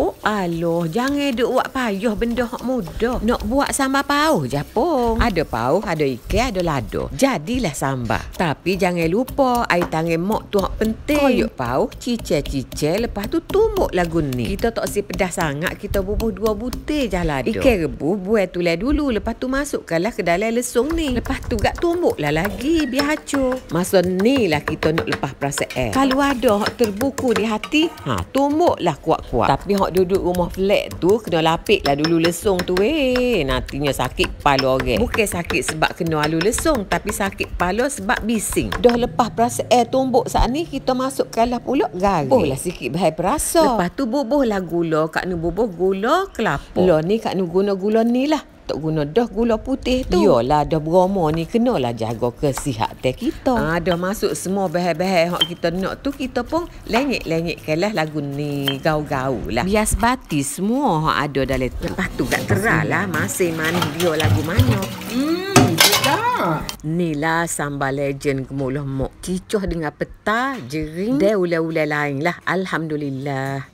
Oh aloh, jangan duk buat payuh benda hak muda. Nak buat sambal pauh je pun. Ada pauh, ada ikan, ada lado. Jadilah sambal. Tapi jangan lupa air tangan mok tu hak penting. Koyok pauh, cice-cice lepas tu tumbuk lagu ni. Kita tak si pedas sangat, kita bubuh dua butir je lado. Ikan rebus, buat tulai dulu. Lepas tu masukkanlah ke dalam lesung ni. Lepas tu gak tumbuklah lagi, biar hacur. Masa ni lah kita nak lepas perasaan. Kalau ada hak terbuku di hati, ha, tumbuklah kuat-kuat. Tapi hok duduk rumah flat tu kena lapik lah dulu lesung tu weh. Nantinya sakit kepala orang. Okay. Bukan sakit sebab kena alu lesung tapi sakit kepala sebab bising. Dah lepas perasa air eh, tumbuk saat ni kita masuk kalah pulak garis. Boleh lah sikit bahaya perasa. Lepas tu bubuh lah gula. Kak ni bubuh gula kelapa. Lo lah, ni kak ni guna gula ni lah tak guna dah gula putih tu. Yalah, dah beroma ni kenalah jaga kesihatan kita. Ah, dah masuk semua bahan-bahan hak kita nak tu kita pun lengit-lengit kalah lagu ni gau-gau lah. Bias bati semua hak ada dalam tu. Lepas tu tak teralah masih mana dia lagu mana. Hmm, ni lah sambal legend kemuluh mok. Cicuh dengan petah jering. Dia ulai-ulai lain lah. Alhamdulillah.